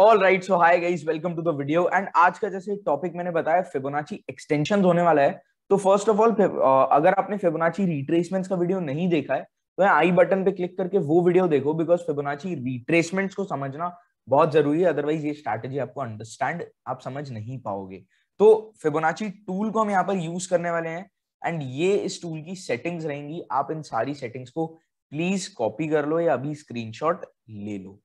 All right so hi guys welcome to the video and आज का जैसे topic मैंने बताया फिबोनाची एक्सटेंशन होने वाला है तो फर्स्ट ऑफ ऑल अगर आपने फिबोनाची रिट्रेसमेंट्स का वीडियो नहीं देखा है तो आई बटन पे क्लिक करके वो वीडियो देखो बिकॉज फिबोनाची रिट्रेसमेंट्स को समझना बहुत जरूरी है अदरवाइज ये स्ट्रेटेजी आपको अंडरस्टैंड आप समझ नहीं पाओगे तो फिबोनाची टूल को हम यहाँ पर यूज करने वाले हैं एंड ये इस टूल की सेटिंग्स रहेंगी आप इन सारी सेटिंग्स को प्लीज कॉपी कर लो या अभी स्क्रीनशॉट ले लो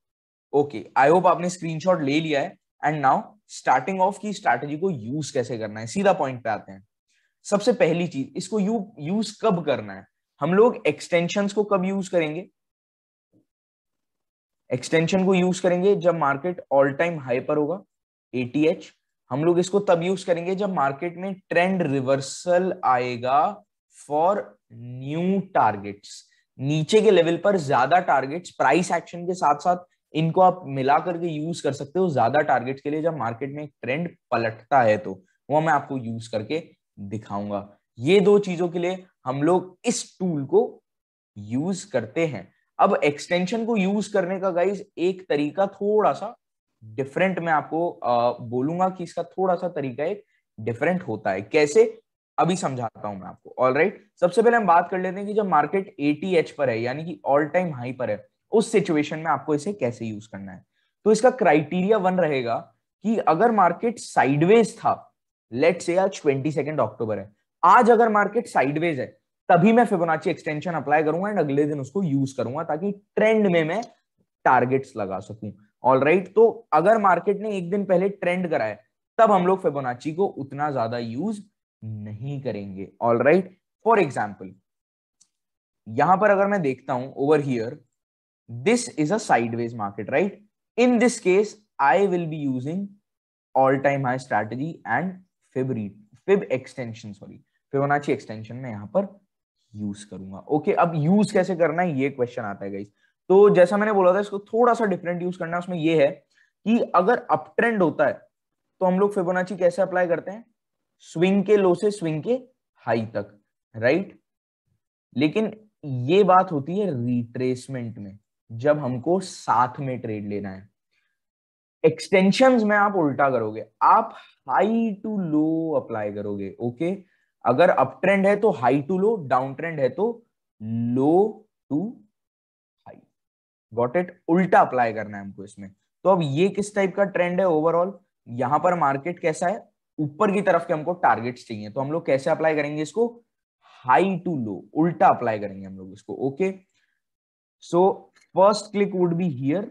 ओके आई होप आपने स्क्रीनशॉट ले लिया है एंड नाउ स्टार्टिंग ऑफ की स्ट्रैटेजी को यूज कैसे करना है सीधा पॉइंट पे आते हैं सबसे पहली चीज इसको यू यूज कब करना है हम लोग एक्सटेंशन को कब यूज करेंगे एक्सटेंशन को यूज करेंगे जब मार्केट ऑल टाइम हाई पर होगा एटीएच हम लोग इसको तब यूज करेंगे जब मार्केट में ट्रेंड रिवर्सल आएगा फॉर न्यू टारगेट्स नीचे के लेवल पर ज्यादा टारगेट्स प्राइस एक्शन के साथ साथ इनको आप मिला करके यूज कर सकते हो ज्यादा टारगेट के लिए जब मार्केट में एक ट्रेंड पलटता है तो वो मैं आपको यूज करके दिखाऊंगा ये दो चीजों के लिए हम लोग इस टूल को यूज करते हैं अब एक्सटेंशन को यूज करने का गाइज एक तरीका थोड़ा सा डिफरेंट मैं आपको आ, बोलूंगा कि इसका थोड़ा सा तरीका एक डिफरेंट होता है कैसे अभी समझाता हूं मैं आपको ऑल राइट सबसे पहले हम बात कर लेते हैं कि जब मार्केट एटीएच पर है यानी कि ऑल टाइम हाई पर है उस सिचुएशन में आपको इसे कैसे यूज करना है तो इसका क्राइटेरिया वन रहेगा कि अगर मार्केट साइडवेज था लेट से आज ट्वेंटी सेकेंड अक्टूबर है आज अगर मार्केट साइडवेज है तभी मैं फिबोनाची एक्सटेंशन अप्लाई करूंगा एंड अगले दिन उसको यूज करूंगा ताकि ट्रेंड में मैं टारगेट्स लगा सकूं ऑल right, तो अगर मार्केट ने एक दिन पहले ट्रेंड कराया तब हम लोग फिबोनाची को उतना ज्यादा यूज नहीं करेंगे ऑल राइट फॉर एग्जाम्पल यहां पर अगर मैं देखता हूं over here this is a sideways market right in this case i will be using all time high strategy and fib re, fib extension sorry Fibonacci extension में यहाँ पर use करूंगा ओके okay, अब यूज कैसे करना है ये question आता है गाइस तो जैसा मैंने बोला था इसको थोड़ा सा डिफरेंट यूज करना है उसमें ये है कि अगर अप ट्रेंड होता है तो हम लोग फिबोनाची कैसे अप्लाई करते हैं स्विंग के लो से स्विंग के हाई तक राइट लेकिन ये बात होती है रिट्रेसमेंट में जब हमको साथ में ट्रेड लेना है एक्सटेंशन में आप उल्टा करोगे आप हाई टू लो अप्लाई करोगे ओके अगर अप ट्रेंड है तो high to low down trend है तो low to high got it उल्टा अप्लाई करना है हमको इसमें तो अब ये किस टाइप का ट्रेंड है ओवरऑल यहां पर मार्केट कैसा है ऊपर की तरफ के हमको टारगेट्स चाहिए तो हम लोग कैसे अप्लाई करेंगे इसको हाई टू लो उल्टा अप्लाई करेंगे हम लोग इसको okay so first click would be here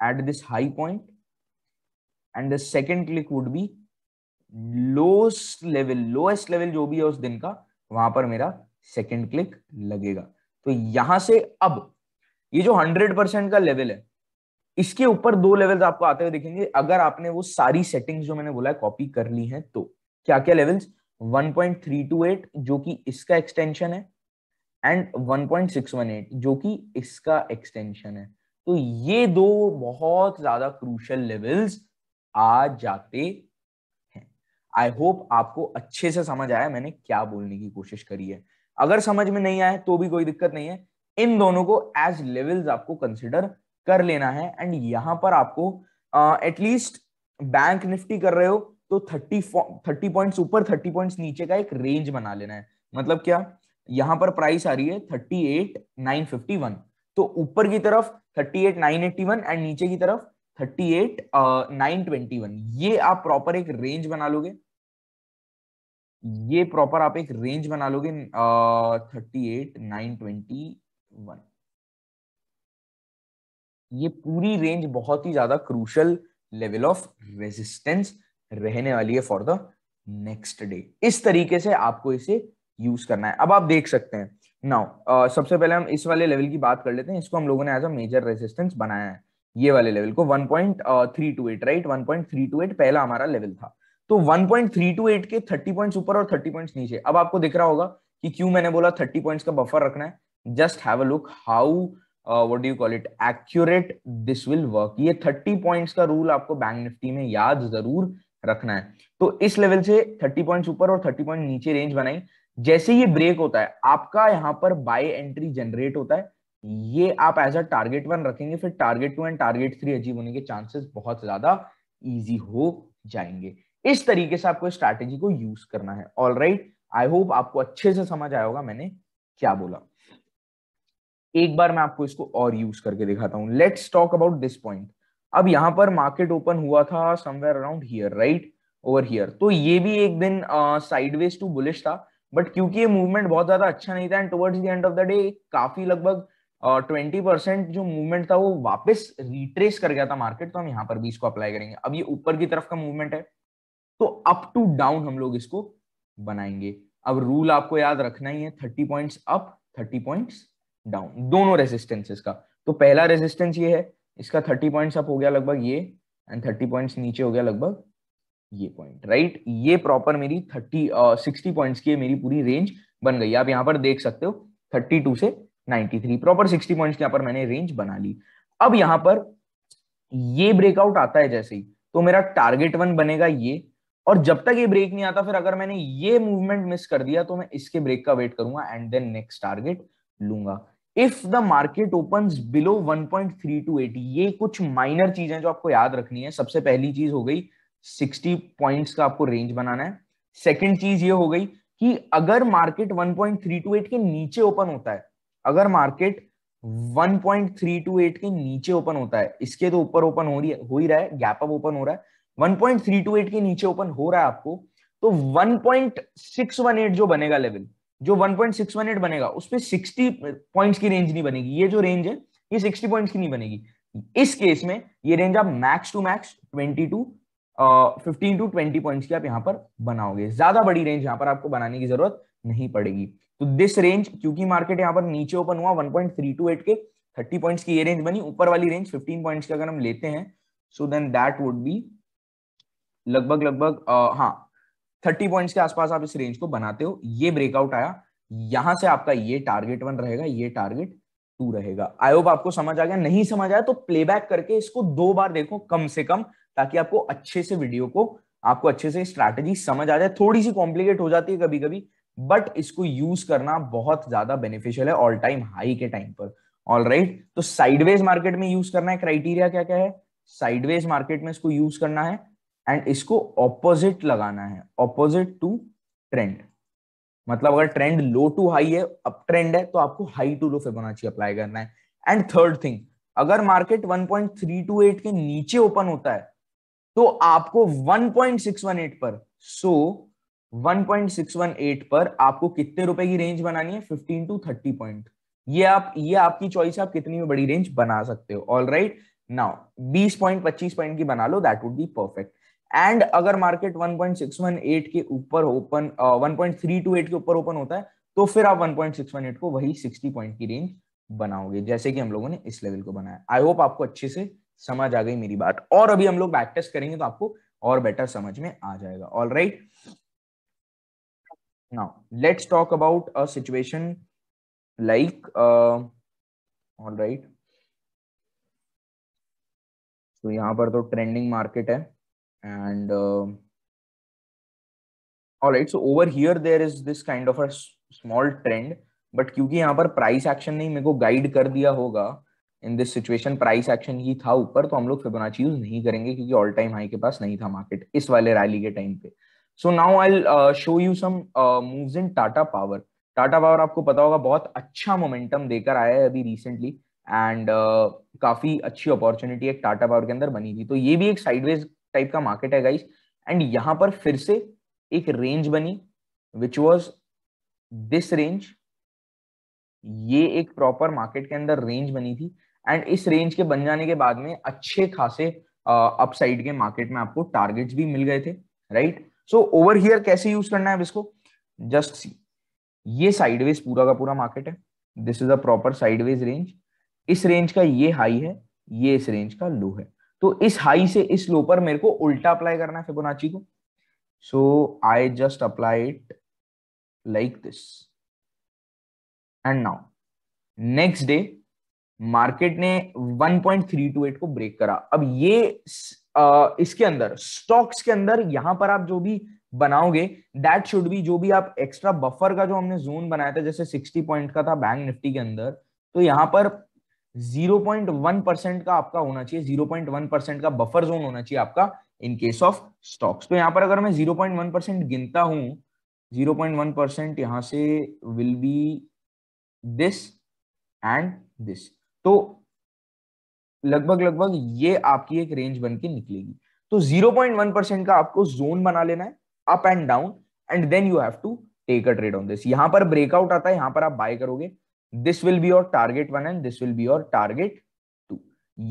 at this high point and the second click would be lowest level lowest level jo bhi hai us din ka वहां पर मेरा सेकंड क्लिक लगेगा तो यहां से अब ये जो 100 परसेंट का लेवल है इसके ऊपर दो लेवल्स आपको आते हुए दिखेंगे अगर आपने वो सारी सेटिंग्स जो मैंने बोला है कॉपी कर ली हैं तो क्या क्या लेवल्स 1.328 जो कि इसका एक्सटेंशन है एंड 1.618 जो कि इसका एक्सटेंशन है तो ये दो बहुत ज्यादा क्रूशल लेवल्स आ जाते हैं आई होप आपको अच्छे से समझ आया मैंने क्या बोलने की कोशिश करी है अगर समझ में नहीं आए तो भी कोई दिक्कत नहीं है इन दोनों को एज लेवल्स आपको कंसिडर कर लेना है एंड यहां पर आपको एटलीस्ट बैंक निफ्टी कर रहे हो तो थर्टी थर्टी पॉइंट्स ऊपर थर्टी पॉइंट्स नीचे का एक रेंज बना लेना है मतलब क्या यहां पर प्राइस आ रही है thirty eight nine fifty one तो ऊपर की तरफ thirty eight nine eighty one and नीचे की तरफ thirty eight nine twenty one ये आप प्रॉपर एक रेंज बना लोगे ये प्रॉपर आप एक रेंज बना लोगे thirty eight nine twenty one ये पूरी रेंज बहुत ही ज्यादा क्रूशल लेवल ऑफ रेजिस्टेंस रहने वाली है फॉर द नेक्स्ट डे इस तरीके से आपको इसे यूज करना है अब आप देख सकते हैं नाउ uh, सबसे पहले हम इस वाले लेवल की बात कर लेते हैं इसको हम लोगों ने एज अ मेजर रेजिस्टेंस बनाया है ये वाले लेवल को 1.328 राइट 1.328 पहला हमारा लेवल था तो 1.328 के 30 पॉइंट्स ऊपर और 30 पॉइंट्स नीचे अब आपको दिख रहा होगा कि क्यों मैंने बोला 30 पॉइंट्स का बफर रखना है just have a look how what do you call it accurate this will work ये 30 पॉइंट्स का रूल आपको बैंक निफ्टी में याद जरूर रखना है तो इस लेवल से थर्टी पॉइंट ऊपर और थर्टी पॉइंट नीचे रेंज बनाई जैसे ये ब्रेक होता है आपका यहाँ पर बाय एंट्री जनरेट होता है ये आप एज अ टारगेट वन रखेंगे फिर target two and target three achieve होने के चांसेस बहुत ज्यादा इजी हो जाएंगे इस तरीके से आपको स्ट्रैटेजी को यूज करना है ऑल राइट आई होप आपको अच्छे से समझ आया होगा मैंने क्या बोला एक बार मैं आपको इसको और यूज करके दिखाता हूं let's talk about this point अब यहां पर मार्केट ओपन हुआ था somewhere around here right over here तो ये भी एक दिन साइडवेज टू बुलिश था बट क्योंकि ये मूवमेंट बहुत ज्यादा अच्छा नहीं था and towards the end of the day काफी लगभग ट्वेंटी परसेंट जो मूवमेंट था वो वापस रिट्रेस कर गया था मार्केट तो हम यहाँ पर भी इसको अप्लाई करेंगे अब ये ऊपर की तरफ का मूवमेंट है तो अप टू डाउन हम लोग इसको बनाएंगे अब रूल आपको याद रखना ही है thirty point up thirty point down दोनों रेजिस्टेंसेस का तो पहला रेजिस्टेंस ये है इसका थर्टी पॉइंट्स अप हो गया लगभग ये एंड थर्टी पॉइंट्स नीचे हो गया लगभग ये पॉइंट राइट ये प्रॉपर मेरी थर्टी सिक्सटी पॉइंट्स की मेरी पूरी रेंज बन गई आप यहाँ पर देख सकते हो थर्टी टू से ninety three proper sixty point यहाँ पर मैंने रेंज बना ली अब यहाँ पर ये ब्रेकआउट आता है जैसे ही तो मेरा टारगेट वन बनेगा ये और जब तक ये ब्रेक नहीं आता फिर अगर मैंने ये मूवमेंट मिस कर दिया तो मैं इसके ब्रेक का वेट करूंगा एंड देन नेक्स्ट टारगेट लूंगा if the market open below 1.328 ये कुछ माइनर चीजें जो आपको याद रखनी है सबसे पहली चीज हो गई 60 पॉइंट्स का आपको रेंज बनाना है सेकंड चीज ये हो गई कि अगर मार्केट 1.328 के नीचे ओपन होता है अगर मार्केट 1.328 के नीचे ओपन होता है इसके तो ऊपर ओपन हो रही है हो ही रहा है गैप अप ओपन हो रहा है 1.328 के नीचे ओपन हो रहा है आपको तो 1.618 जो बनेगा लेवल जो 1.618 बनेगा उस पर सिक्सटी पॉइंट की रेंज नहीं बनेगी ये जो रेंज है ये 60 पॉइंट्स की नहीं बनेगी इस केस में ये रेंज आप max to max twenty to fifteen to twenty point की आप यहाँ पर बनाओगे ज्यादा बड़ी रेंज यहाँ पर आपको बनाने की जरूरत नहीं पड़ेगी तो दिस रेंज क्योंकि मार्केट यहाँ पर नीचे ओपन हुआ 1.328 के 30 पॉइंट्स की ये रेंज बनी ऊपर वाली रेंज 15 पॉइंट्स की अगर हम लेते हैं so then that would be लगभग लगभग हाँ थर्टी पॉइंट्स के आसपास आप इस रेंज को बनाते हो ये ब्रेकआउट आया यहां से आपका ये टारगेट वन रहेगा ये टारगेट टू रहेगा आई होप आपको समझ आ गया नहीं समझ आया तो प्लेबैक करके इसको दो बार देखो कम से कम ताकि आपको अच्छे से वीडियो को आपको अच्छे से स्ट्रैटेजी समझ आ जाए थोड़ी सी कॉम्प्लिकेट हो जाती है कभी कभी बट इसको यूज करना बहुत ज्यादा बेनिफिशियल है ऑल टाइम हाई के टाइम पर ऑल राइट right? तो साइडवेज मार्केट में यूज करना है क्राइटेरिया क्या क्या है साइडवेज मार्केट में इसको यूज करना है एंड इसको ऑपोजिट लगाना है ऑपोजिट टू ट्रेंड मतलब अगर ट्रेंड लो टू हाई है अप ट्रेंड है तो आपको high to low Fibonacci apply करना है एंड थर्ड थिंग अगर मार्केट 1.328 के नीचे ओपन होता है तो आपको 1.618 पर सो so 1.618 पर आपको कितने रुपए की रेंज बनानी है 15 टू 30 पॉइंट ये आप ये आपकी चॉइस है आप कितनी में बड़ी रेंज बना सकते हो ऑल राइट नाउ बीस पॉइंट पच्चीस पॉइंट की बना लो that would be perfect and अगर मार्केट 1.618 के ऊपर ओपन uh, 1.328 के ऊपर ओपन होता है तो फिर आप 1.618 को वही 60 पॉइंट की रेंज बनाओगे जैसे कि हम लोगों ने इस लेवल को बनाया आई होप आपको अच्छे से समझ आ गई मेरी बात और अभी हम लोग बैक टेस्ट करेंगे तो आपको और बेटर समझ में आ जाएगा all right now let's talk about a situation like all right तो यहाँ पर तो ट्रेंडिंग मार्केट है and all right so over here there is this kind of a small trend but क्योंकि यहाँ पर प्राइस एक्शन नहीं मेरे को गाइड कर दिया होगा in this situation price action ही था ऊपर तो हम लोग फिबोनाची यूज नहीं करेंगे क्योंकि ऑल टाइम हाई के पास नहीं था मार्केट इस वाले रैली के टाइम पे so now I show you some moves in Tata Power Tata Power आपको पता होगा बहुत अच्छा मोमेंटम देकर आया है अभी रिसेंटली एंड uh, काफी अच्छी अपॉर्चुनिटी एक टाटा पावर के अंदर बनी थी तो ये भी एक साइडवेज टाइप का मार्केट है गाइस एंड यहाँ पर फिर से एक रेंज बनी विच वॉज दिस रेंज ये एक प्रॉपर मार्केट के अंदर रेंज बनी थी एंड इस रेंज के बन जाने के बाद में अच्छे खासे अपसाइड के मार्केट में आपको टारगेट्स भी मिल गए थे राइट सो ओवर हियर कैसे यूज करना है इसको जस्ट सी ये साइडवेज पूरा का पूरा मार्केट है this is a proper sideways range इस रेंज का ये हाई है ये इस रेंज का लो है तो इस हाई से इस लो पर मेरे को उल्टा अप्लाई करना है फिबोनाची को so I just apply it like this and now next day market ने 1.328 को ब्रेक करा अब ये आ, इसके अंदर स्टॉक्स के अंदर यहां पर आप जो भी बनाओगे दैट शुड बी जो भी आप एक्स्ट्रा बफर का जो हमने जोन बनाया था जैसे 60 पॉइंट का था बैंक निफ्टी के अंदर तो यहां पर 0.1 परसेंट का आपका होना चाहिए 0.1 परसेंट का बफर जोन होना चाहिए आपका इन केस ऑफ स्टॉक्स तो यहां पर अगर मैं 0.1 परसेंट गिनता हूं 0.1 परसेंट यहाँ से will be this and this तो लगभग लगभग ये आपकी एक रेंज बन के निकलेगी तो 0.1 परसेंट का आपको जोन बना लेना है up and down and then you have to take a trade on this यहां पर ब्रेकआउट आता है यहां पर आप बाय करोगे this will be your target one and this will be your target two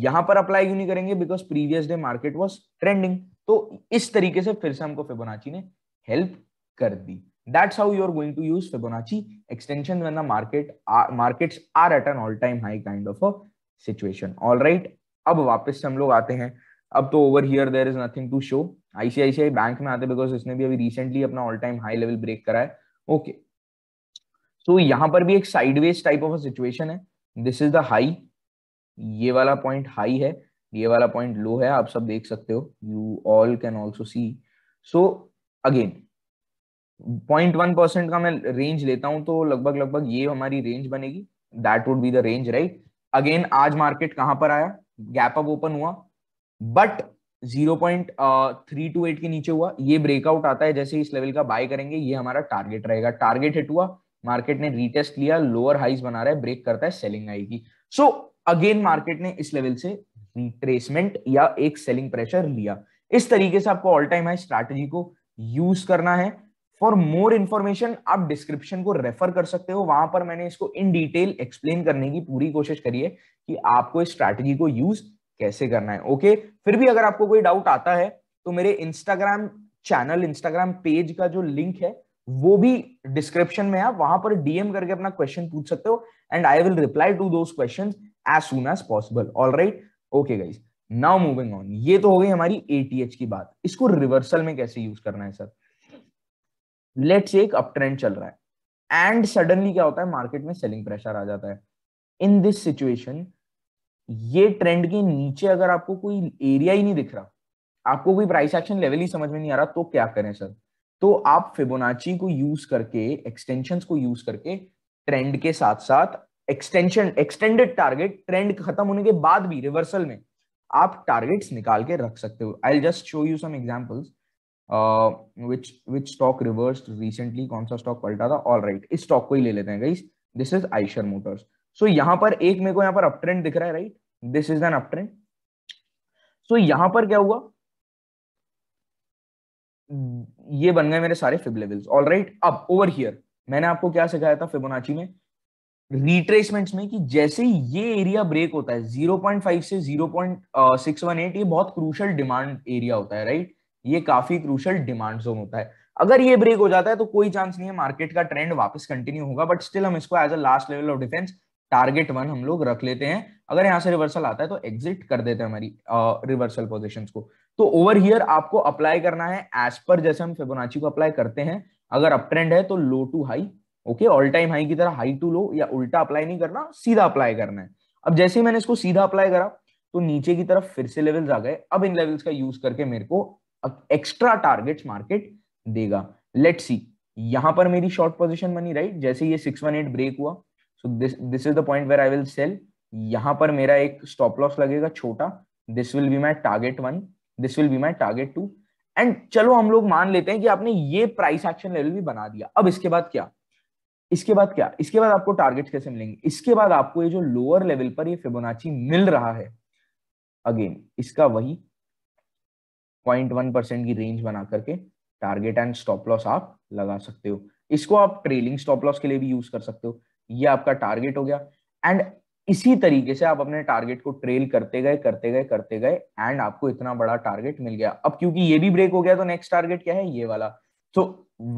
यहां पर अप्लाई क्यों नहीं करेंगे because previous day market was trending तो इस तरीके से फिर से हमको फिबोनाची ने हेल्प कर दी That's how are going to use Fibonacci extension when the market are, uh, markets are at an all-time high kind of a situation. All right. अब वापस से हम लोग आते हैं अब तो over here there is nothing to show ICICI bank में आते बिकॉज इसने भी अभी रिसेंटली अपना all time high level break करा है ओके सो यहाँ पर भी एक साइडवेज टाइप ऑफ सिचुएशन है दिस इज द हाई ये वाला पॉइंट हाई है ये वाला पॉइंट लो है आप सब देख सकते हो you all can also see so again point one percent का मैं रेंज लेता हूं तो लगभग लगभग ये हमारी रेंज बनेगी that would be the range right again आज मार्केट कहां पर आया गैप अप ओपन हुआ but zero point three two eight के नीचे हुआ ये ब्रेकआउट आता है जैसे इस लेवल का बाय करेंगे ये हमारा टारगेट रहेगा टारगेट हिट हुआ मार्केट ने रीटेस्ट लिया लोअर हाइज बना रहा है ब्रेक करता है सेलिंग आएगी सो अगेन मार्केट ने इस लेवल से रिट्रेसमेंट या एक सेलिंग प्रेशर लिया इस तरीके से आपको ऑल टाइम हाई स्ट्रैटेजी को यूज करना है फॉर मोर इन्फॉर्मेशन आप डिस्क्रिप्शन को रेफर कर सकते हो वहां पर मैंने इसको इन डिटेल एक्सप्लेन करने की पूरी कोशिश करी है कि आपको इस स्ट्रैटेजी को यूज कैसे करना है ओके फिर भी अगर आपको कोई डाउट आता है तो मेरे इंस्टाग्राम चैनल इंस्टाग्राम पेज का जो लिंक है वो भी डिस्क्रिप्शन में है वहां पर डीएम करके अपना क्वेश्चन पूछ सकते हो and I will reply to those question as soon as possible all right okay guys now moving on ये तो हो गई हमारी एटीएच की बात इसको रिवर्सल में कैसे यूज करना है सर लेट से एक अप ट्रेंड चल रहा है एंड सडनली क्या होता है मार्केट में सेलिंग प्रेशर आ जाता है इन दिस सिचुएशन ये ट्रेंड के नीचे अगर आपको कोई एरिया ही नहीं दिख रहा आपको कोई प्राइस एक्शन लेवल ही समझ में नहीं आ रहा तो क्या करें सर तो आप फिबोनाची को यूज करके एक्सटेंशन को यूज करके ट्रेंड के साथ साथ एक्सटेंशन एक्सटेंडेड टारगेट ट्रेंड खत्म होने के बाद भी रिवर्सल में आप टारगेट्स निकाल के रख सकते हो I just show you some examples which stock reverse recently कौन सा स्टॉक पलटा था ऑल राइट right. इस स्टॉक को ही ले लेते हैं guys this is Eicher Motors so यहाँ पर एक मेरे को यहाँ पर अपट्रेंड दिख रहा है right this is an uptrend so यहाँ पर क्या हुआ ये बन गए मेरे सारे फिब लेवल्स ऑल राइट अब ओवर हियर मैंने आपको क्या सिखाया था फिबोनाची में रिट्रेसमेंट्स में कि जैसे ये एरिया ब्रेक होता है 0.5 से 0.618 uh, ये बहुत क्रूशल डिमांड एरिया होता है राइट ये काफी क्रूशल डिमांड जोन होता है अगर ये ब्रेक हो जाता है तो कोई चांस नहीं है मार्केट का ट्रेंड वापस कंटिन्यू होगा बट स्टिल हम इसको as a last level of defense target one हम लोग रख लेते हैं अगर यहाँ से रिवर्सल आता है तो एग्जिट कर देते हैं हमारी रिवर्सल पोजिशन को तो ओवर हियर आपको अप्लाई करना है एज पर जैसे हम फेबोनाची को अप्लाई करते हैं अगर अप ट्रेंड है तो low to high okay all time high की तरह हाई टू लो या उल्टा अप्लाई नहीं करना सीधा अप्लाई करना है अब जैसे ही मैंने इसको सीधा अप्लाई करा तो नीचे की तरफ फिर से लेवल्स आ गए अब इन लेवल्स का यूज करके मेरे को एक्स्ट्रा टारगेट्स मार्केट देगा लेट सी यहां पर मेरी शॉर्ट पोजीशन बनी राइट जैसे ये सिक्स वन एट ब्रेक हुआ so this this is the point where I will sell यहां पर मेरा एक स्टॉप लॉस लगेगा छोटा this will be my target one this will be my target two and चलो हम लोग मान लेते हैं कि आपने ये प्राइस एक्शन लेवल भी बना दिया अब इसके बाद क्या इसके बाद क्या इसके बाद आपको टारगेट्स कैसे मिलेंगे इसके बाद आपको ये जो लोअर लेवल पर ये फिबोनाची मिल रहा है अगेन इसका वही पॉइंट वन परसेंट की रेंज बना करके टारगेट एंड स्टॉप लॉस आप लगा सकते हो इसको आप ट्रेलिंग स्टॉप लॉस के लिए भी यूज कर सकते हो ये आपका टारगेट हो गया एंड इसी तरीके से आप अपने टारगेट को ट्रेल करते गए करते गए करते गए एंड आपको इतना बड़ा टारगेट मिल गया अब क्योंकि ये भी ब्रेक हो गया तो नेक्स्ट टारगेट क्या है ये वाला तो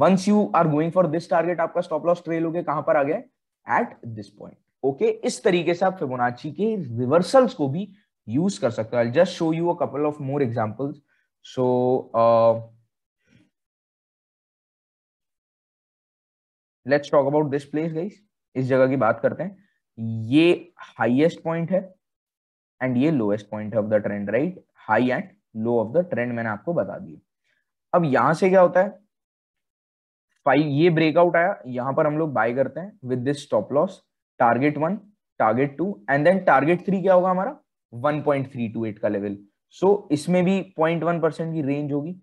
once you are going for this target आपका स्टॉप लॉस ट्रेल हो गया कहां पर आ गया एट दिस पॉइंट ओके इस तरीके से आप फिबोनाची के रिवर्सल्स को भी यूज कर सकते हो just show you a couple of more examples So uh, let's talk about this place, guys. इस जगह की बात करते हैं ये हाईएस्ट पॉइंट है एंड ये lowest point of the trend right high and low of the trend मैंने आपको बता दिया अब यहां से क्या होता है फाइव ये ब्रेकआउट आया यहां पर हम लोग बाय करते हैं with this stop loss target one target two and then target three क्या होगा हमारा 1.328 का लेवल सो so, इसमें भी पॉइंट वन परसेंट की रेंज होगी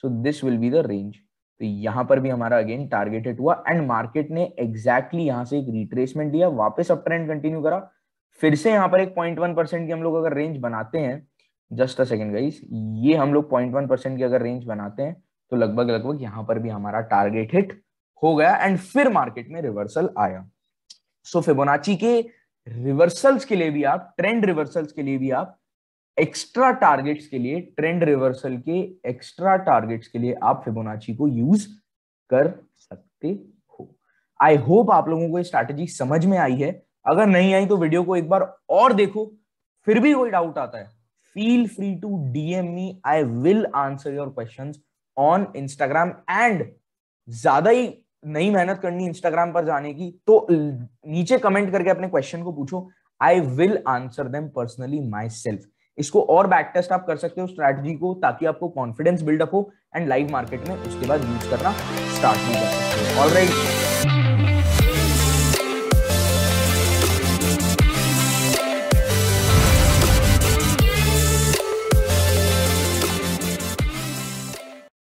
so this will be the range तो यहाँ पर भी हमारा अगेन टारगेटेड हुआ एंड मार्केट ने एग्जैक्टली exactly से एक रिट्रेसमेंट दिया वापस अप ट्रेंड कंटिन्यू करा फिर से यहां पर एक पॉइंट वन परसेंट की हम लोग अगर रेंज बनाते हैं जस्ट अ सेकेंड गाइस ये हम लोग पॉइंट वन परसेंट की अगर रेंज बनाते हैं तो लगभग लगभग यहाँ पर भी हमारा टारगेट हिट हो गया एंड फिर मार्केट में रिवर्सल आया सो so, फिबोनाची के रिवर्सल्स के लिए भी आप ट्रेंड रिवर्सल्स के लिए भी आप एक्स्ट्रा टारगेट्स के लिए ट्रेंड रिवर्सल के एक्स्ट्रा टारगेट्स के लिए आप फिबोनाची को यूज कर सकते हो आई होप आप लोगों को ये स्ट्रैटेजी समझ में आई है अगर नहीं आई तो वीडियो को एक बार और देखो फिर भी कोई डाउट आता है feel free to DM me I will answer your question on Instagram and ज्यादा ही नहीं मेहनत करनी इंस्टाग्राम पर जाने की तो नीचे कमेंट करके अपने क्वेश्चन को पूछो I will answer them personally myself इसको और बैक टेस्ट आप कर सकते हो स्ट्रैटेजी को ताकि आपको कॉन्फिडेंस बिल्डअप हो एंड लाइव मार्केट में उसके बाद यूज करना स्टार्ट भी कर सकते हो ऑल